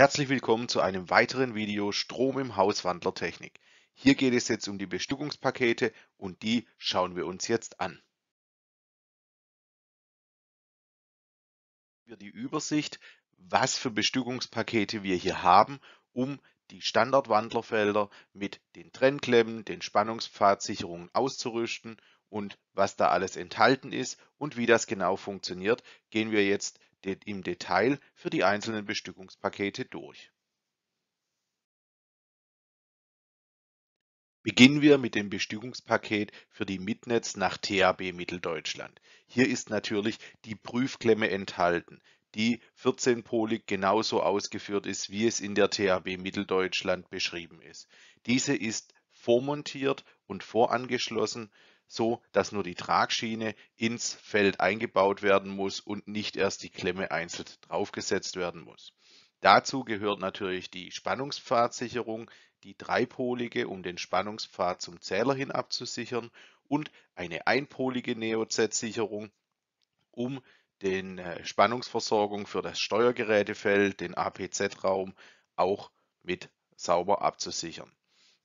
Herzlich willkommen zu einem weiteren Video Strom im Haus Wandler Technik. Hier geht es jetzt um die Bestückungspakete und die schauen wir uns jetzt an. Wir die Übersicht, was für Bestückungspakete wir hier haben, um die Standardwandlerfelder mit den Trennklemmen, den Spannungspfadsicherungen auszurüsten und was da alles enthalten ist und wie das genau funktioniert, gehen wir jetzt im Detail für die einzelnen Bestückungspakete durch. Beginnen wir mit dem Bestückungspaket für die Mitnetz nach THB Mitteldeutschland. Hier ist natürlich die Prüfklemme enthalten, die 14-polig genauso ausgeführt ist, wie es in der THB Mitteldeutschland beschrieben ist. Diese ist vormontiert und vorangeschlossen so dass nur die Tragschiene ins Feld eingebaut werden muss und nicht erst die Klemme einzeln draufgesetzt werden muss. Dazu gehört natürlich die Spannungspfadsicherung, die dreipolige, um den Spannungspfad zum Zähler hin abzusichern und eine einpolige Neoset-Sicherung, um den äh, Spannungsversorgung für das Steuergerätefeld, den APZ-Raum auch mit sauber abzusichern.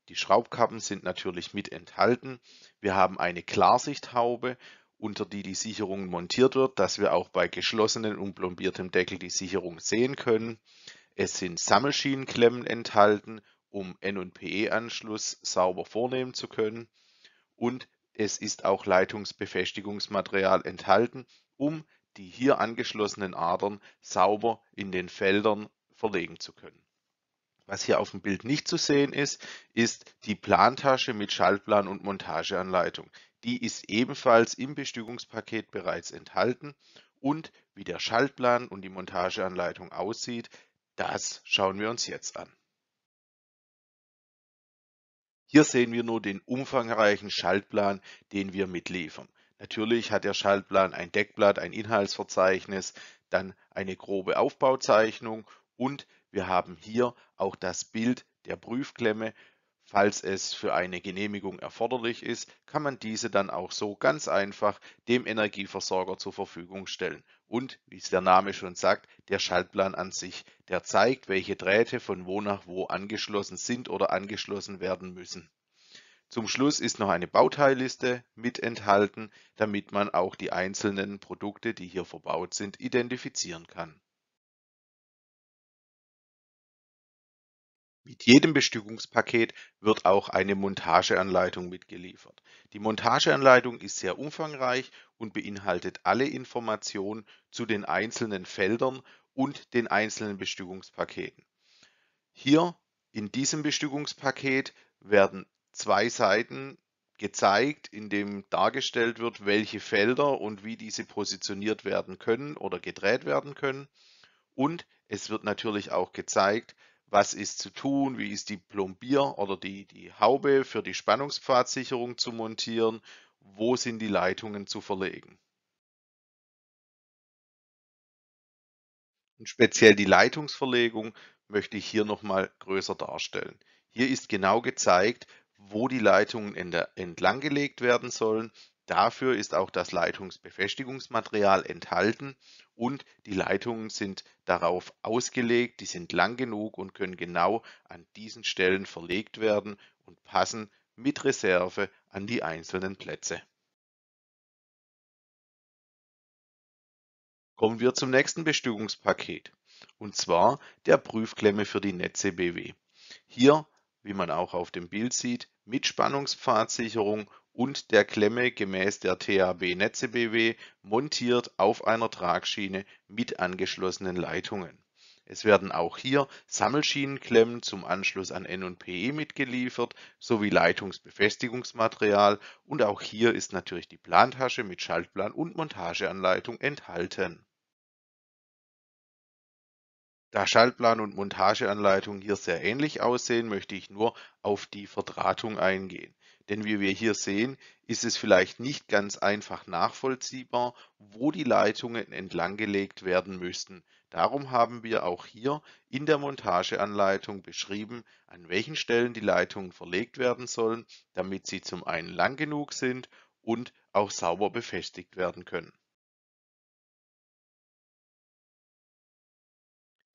Die Schraubkappen sind natürlich mit enthalten. Wir haben eine Klarsichthaube, unter die die Sicherung montiert wird, dass wir auch bei geschlossenen und plombiertem Deckel die Sicherung sehen können. Es sind Sammelschienenklemmen enthalten, um N- und PE-Anschluss sauber vornehmen zu können. Und es ist auch Leitungsbefestigungsmaterial enthalten, um die hier angeschlossenen Adern sauber in den Feldern verlegen zu können. Was hier auf dem Bild nicht zu sehen ist, ist die Plantasche mit Schaltplan und Montageanleitung. Die ist ebenfalls im Bestückungspaket bereits enthalten und wie der Schaltplan und die Montageanleitung aussieht, das schauen wir uns jetzt an. Hier sehen wir nur den umfangreichen Schaltplan, den wir mitliefern. Natürlich hat der Schaltplan ein Deckblatt, ein Inhaltsverzeichnis, dann eine grobe Aufbauzeichnung und wir haben hier auch das Bild der Prüfklemme. Falls es für eine Genehmigung erforderlich ist, kann man diese dann auch so ganz einfach dem Energieversorger zur Verfügung stellen. Und, wie es der Name schon sagt, der Schaltplan an sich, der zeigt, welche Drähte von wo nach wo angeschlossen sind oder angeschlossen werden müssen. Zum Schluss ist noch eine Bauteilliste mit enthalten, damit man auch die einzelnen Produkte, die hier verbaut sind, identifizieren kann. Mit jedem Bestückungspaket wird auch eine Montageanleitung mitgeliefert. Die Montageanleitung ist sehr umfangreich und beinhaltet alle Informationen zu den einzelnen Feldern und den einzelnen Bestückungspaketen. Hier in diesem Bestückungspaket werden zwei Seiten gezeigt, in dem dargestellt wird, welche Felder und wie diese positioniert werden können oder gedreht werden können. Und es wird natürlich auch gezeigt, was ist zu tun, wie ist die Plombier- oder die, die Haube für die Spannungspfadsicherung zu montieren, wo sind die Leitungen zu verlegen. Und speziell die Leitungsverlegung möchte ich hier nochmal größer darstellen. Hier ist genau gezeigt, wo die Leitungen entlang gelegt werden sollen Dafür ist auch das Leitungsbefestigungsmaterial enthalten und die Leitungen sind darauf ausgelegt, die sind lang genug und können genau an diesen Stellen verlegt werden und passen mit Reserve an die einzelnen Plätze. Kommen wir zum nächsten Bestückungspaket und zwar der Prüfklemme für die Netze BW. Hier, wie man auch auf dem Bild sieht, mit Spannungspfadsicherung und der Klemme gemäß der THB Netze BW montiert auf einer Tragschiene mit angeschlossenen Leitungen. Es werden auch hier Sammelschienenklemmen zum Anschluss an NPE mitgeliefert, sowie Leitungsbefestigungsmaterial und auch hier ist natürlich die Plantasche mit Schaltplan und Montageanleitung enthalten. Da Schaltplan und Montageanleitung hier sehr ähnlich aussehen, möchte ich nur auf die Verdrahtung eingehen. Denn wie wir hier sehen, ist es vielleicht nicht ganz einfach nachvollziehbar, wo die Leitungen entlanggelegt werden müssten. Darum haben wir auch hier in der Montageanleitung beschrieben, an welchen Stellen die Leitungen verlegt werden sollen, damit sie zum einen lang genug sind und auch sauber befestigt werden können.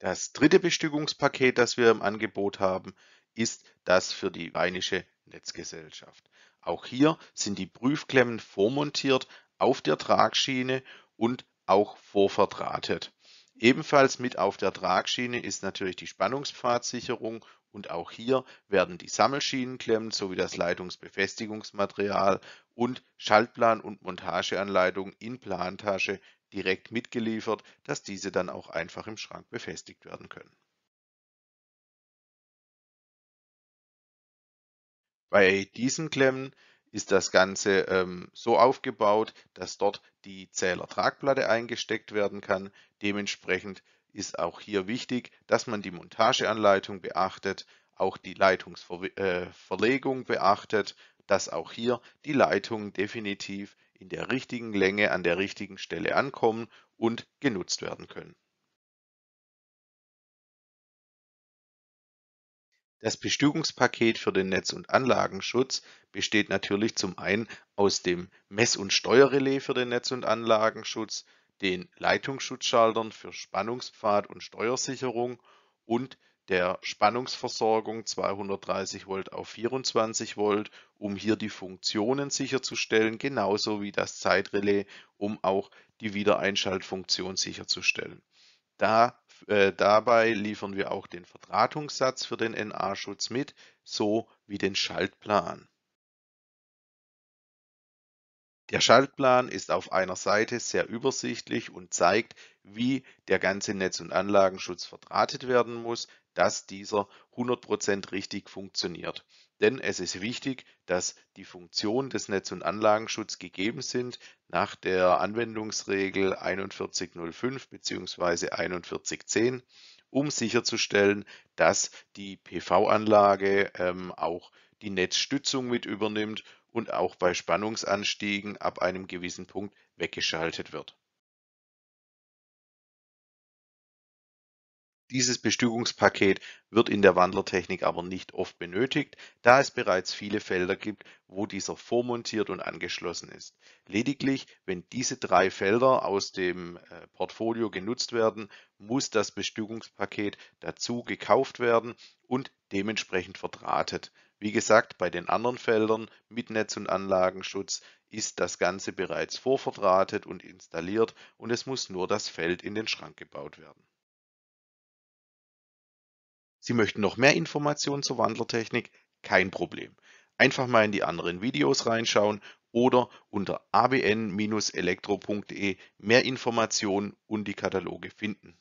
Das dritte Bestückungspaket, das wir im Angebot haben, ist das für die Rheinische Netzgesellschaft. Auch hier sind die Prüfklemmen vormontiert auf der Tragschiene und auch vorverdrahtet. Ebenfalls mit auf der Tragschiene ist natürlich die Spannungspfadsicherung und auch hier werden die Sammelschienenklemmen sowie das Leitungsbefestigungsmaterial und Schaltplan und Montageanleitung in Plantasche direkt mitgeliefert, dass diese dann auch einfach im Schrank befestigt werden können. Bei diesen Klemmen ist das Ganze ähm, so aufgebaut, dass dort die Zählertragplatte eingesteckt werden kann. Dementsprechend ist auch hier wichtig, dass man die Montageanleitung beachtet, auch die Leitungsverlegung äh, beachtet, dass auch hier die Leitung definitiv in der richtigen Länge an der richtigen Stelle ankommen und genutzt werden können. Das Bestückungspaket für den Netz- und Anlagenschutz besteht natürlich zum einen aus dem Mess- und Steuerrelais für den Netz- und Anlagenschutz, den Leitungsschutzschaltern für Spannungspfad und Steuersicherung und der Spannungsversorgung 230 Volt auf 24 Volt, um hier die Funktionen sicherzustellen, genauso wie das Zeitrelais, um auch die Wiedereinschaltfunktion sicherzustellen. Da, äh, dabei liefern wir auch den Verdrahtungssatz für den NA-Schutz mit, so wie den Schaltplan. Der Schaltplan ist auf einer Seite sehr übersichtlich und zeigt, wie der ganze Netz- und Anlagenschutz verdrahtet werden muss, dass dieser 100% richtig funktioniert. Denn es ist wichtig, dass die Funktionen des Netz- und Anlagenschutzes gegeben sind nach der Anwendungsregel 4105 bzw. 4110, um sicherzustellen, dass die PV-Anlage ähm, auch die Netzstützung mit übernimmt und auch bei Spannungsanstiegen ab einem gewissen Punkt weggeschaltet wird. Dieses Bestückungspaket wird in der Wandlertechnik aber nicht oft benötigt, da es bereits viele Felder gibt, wo dieser vormontiert und angeschlossen ist. Lediglich, wenn diese drei Felder aus dem äh, Portfolio genutzt werden, muss das Bestückungspaket dazu gekauft werden und dementsprechend verdrahtet. Wie gesagt, bei den anderen Feldern mit Netz- und Anlagenschutz ist das Ganze bereits vorverdrahtet und installiert und es muss nur das Feld in den Schrank gebaut werden. Sie möchten noch mehr Informationen zur Wandlertechnik? Kein Problem. Einfach mal in die anderen Videos reinschauen oder unter abn-elektro.de mehr Informationen und die Kataloge finden.